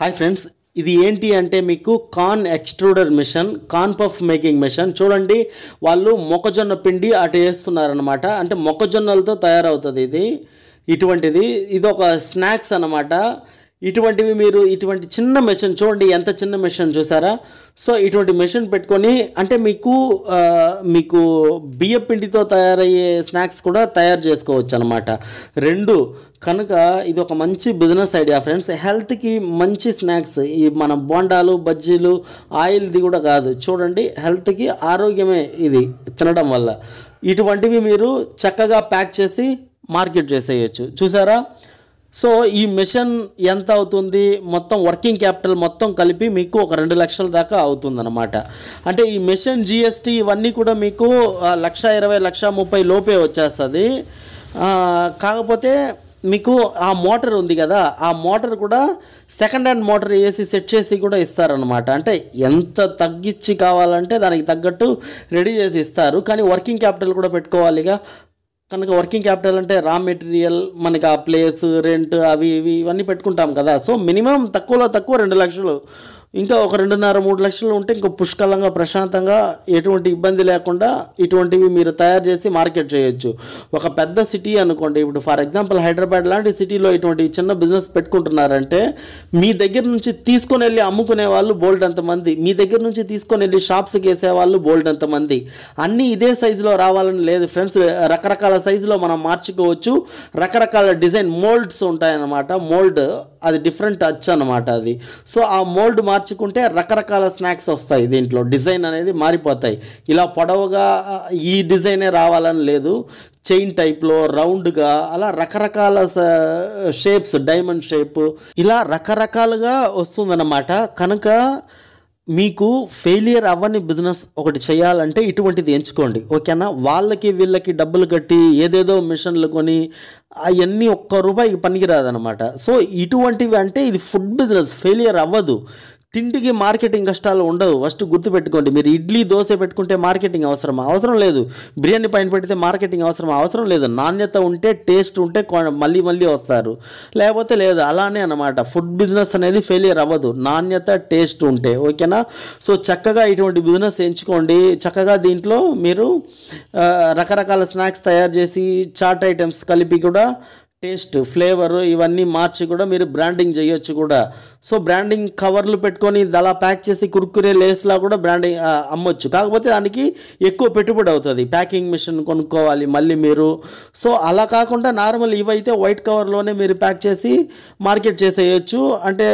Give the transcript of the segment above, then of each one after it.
hi friends ఇది ఏంటి అంటే మీకు corn extruder machine corn puff making machine చూడండి వాళ్ళు మొక్కజొన్న పిండి అటు వేస్తున్నారనమాట అంటే మొక్కజొన్నలతో తయారవుతుంది ఇది ఇటువంటిది ఇది ఒక స్నాక్స్ అనమాట ఇటువంటివి మీరు ఇటువంటి చిన్న మెషిన్ చూడండి ఎంత చిన్న మెషిన్ చూసారా సో ఇటువంటి మెషిన్ పెట్టుకొని అంటే మీకు మీకు బియ్యం పిండితో తయారయ్యే స్నాక్స్ కూడా తయారు చేసుకోవచ్చు అనమాట రెండు కనుక ఇది ఒక మంచి బిజినెస్ ఐడియా ఫ్రెండ్స్ హెల్త్కి మంచి స్నాక్స్ ఈ మన బోండాలు బజ్జీలు ఆయిల్ది కూడా కాదు చూడండి హెల్త్కి ఆరోగ్యమే ఇది తినడం వల్ల ఇటువంటివి మీరు చక్కగా ప్యాక్ చేసి మార్కెట్ చేసేయచ్చు చూసారా సో ఈ మిషన్ ఎంత అవుతుంది మొత్తం వర్కింగ్ క్యాపిటల్ మొత్తం కలిపి మీకు ఒక రెండు లక్షల దాకా అవుతుందన్నమాట అంటే ఈ మిషన్ జిఎస్టీ ఇవన్నీ కూడా మీకు లక్ష ఇరవై లక్ష ముప్పై లోపే వచ్చేస్తుంది కాకపోతే మీకు ఆ మోటార్ ఉంది కదా ఆ మోటార్ కూడా సెకండ్ హ్యాండ్ మోటార్ వేసి సెట్ చేసి కూడా ఇస్తారనమాట అంటే ఎంత తగ్గించి కావాలంటే దానికి తగ్గట్టు రెడీ చేసి ఇస్తారు కానీ వర్కింగ్ క్యాపిటల్ కూడా పెట్టుకోవాలిగా కనుక వర్కింగ్ క్యాపిటల్ అంటే రా మెటీరియల్ మనకి ఆ ప్లేస్ రెంట్ అవి ఇవి ఇవన్నీ పెట్టుకుంటాం కదా సో మినిమం తక్కువలో తక్కువ రెండు లక్షలు ఇంకా ఒక రెండున్నర మూడు లక్షలు ఉంటే ఇంకా పుష్కలంగా ప్రశాంతంగా ఎటువంటి ఇబ్బంది లేకుండా ఇటువంటివి మీరు తయారు చేసి మార్కెట్ చేయొచ్చు ఒక పెద్ద సిటీ అనుకోండి ఇప్పుడు ఫర్ ఎగ్జాంపుల్ హైదరాబాద్ లాంటి సిటీలో ఇటువంటి చిన్న బిజినెస్ పెట్టుకుంటున్నారంటే మీ దగ్గర నుంచి తీసుకొని వెళ్ళి అమ్ముకునే వాళ్ళు బోల్డ్ అంతమంది మీ దగ్గర నుంచి తీసుకొని వెళ్ళి షాప్స్కి వేసే వాళ్ళు బోల్డ్ అంతమంది అన్నీ ఇదే సైజులో రావాలని లేదు ఫ్రెండ్స్ రకరకాల సైజులో మనం మార్చుకోవచ్చు రకరకాల డిజైన్ మోల్డ్స్ ఉంటాయన్నమాట మోల్డ్ అది డిఫరెంట్ టచ్ అనమాట అది సో ఆ మోల్డ్ మార్చుకుంటే రకరకాల స్నాక్స్ వస్తాయి దీంట్లో డిజైన్ అనేది మారిపోతాయి ఇలా పొడవుగా ఈ డిజైనే రావాలని లేదు చైన్ టైప్లో రౌండ్గా అలా రకరకాల షేప్స్ డైమండ్ షేప్ ఇలా రకరకాలుగా వస్తుందన్నమాట కనుక మీకు ఫెయిలియర్ అవ్వని బిజినెస్ ఒకటి చేయాలంటే ఇటువంటిది ఎంచుకోండి ఓకేనా వాళ్ళకి వీళ్ళకి డబ్బులు కట్టి ఏదేదో మిషన్లు కొని అవన్నీ ఒక్క రూపాయికి పనికిరాదనమాట సో ఇటువంటివి అంటే ఇది ఫుడ్ బిజినెస్ ఫెయిలియర్ అవ్వదు తిండికి మార్కెటింగ్ కష్టాలు ఉండవు ఫస్ట్ గుర్తుపెట్టుకోండి మీరు ఇడ్లీ దోశ పెట్టుకుంటే మార్కెటింగ్ అవసరమా అవసరం లేదు బిర్యానీ పైన పెడితే మార్కెటింగ్ అవసరమా అవసరం లేదు నాణ్యత ఉంటే టేస్ట్ ఉంటే మళ్ళీ మళ్ళీ వస్తారు లేకపోతే లేదు అలానే అనమాట ఫుడ్ బిజినెస్ అనేది ఫెయిలియర్ అవ్వదు నాణ్యత టేస్ట్ ఉంటే ఓకేనా సో చక్కగా ఇటువంటి బిజినెస్ ఎంచుకోండి చక్కగా దీంట్లో మీరు రకరకాల స్నాక్స్ తయారు చేసి చాట్ ఐటమ్స్ కలిపి కూడా టేస్ట్ ఫ్లేవర్ ఇవన్నీ మార్చి కూడా మీరు బ్రాండింగ్ చేయొచ్చు కూడా సో బ్రాండింగ్ కవర్లు పెట్టుకొని అలా ప్యాక్ చేసి కుర్కురే లేస్లా కూడా బ్రాండింగ్ అమ్మొచ్చు కాకపోతే దానికి ఎక్కువ పెట్టుబడి అవుతుంది ప్యాకింగ్ మిషన్ కొనుక్కోవాలి మళ్ళీ మీరు సో అలా కాకుండా నార్మల్ ఇవైతే వైట్ కవర్లోనే మీరు ప్యాక్ చేసి మార్కెట్ చేసేయచ్చు అంటే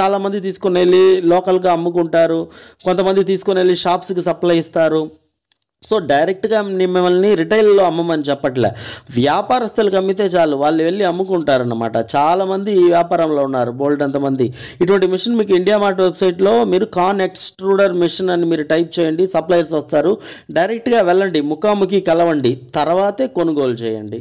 చాలామంది తీసుకొని వెళ్ళి లోకల్గా అమ్ముకుంటారు కొంతమంది తీసుకొని వెళ్ళి షాప్స్కి సప్లై ఇస్తారు సో డైరెక్ట్గా మిమ్మల్ని రిటైల్లో అమ్మమని చెప్పట్లే వ్యాపారస్తులకు అమ్మితే చాలు వాళ్ళు వెళ్ళి అమ్ముకుంటారన్నమాట చాలామంది ఈ వ్యాపారంలో ఉన్నారు బోల్డ్ అంతమంది ఇటువంటి మిషన్ మీకు ఇండియా మార్ట్ వెబ్సైట్లో మీరు కాన్ ఎక్స్ట్రూడర్ మిషన్ అని మీరు టైప్ చేయండి సప్లయర్స్ వస్తారు డైరెక్ట్గా వెళ్ళండి ముఖాముఖి కలవండి తర్వాతే కొనుగోలు చేయండి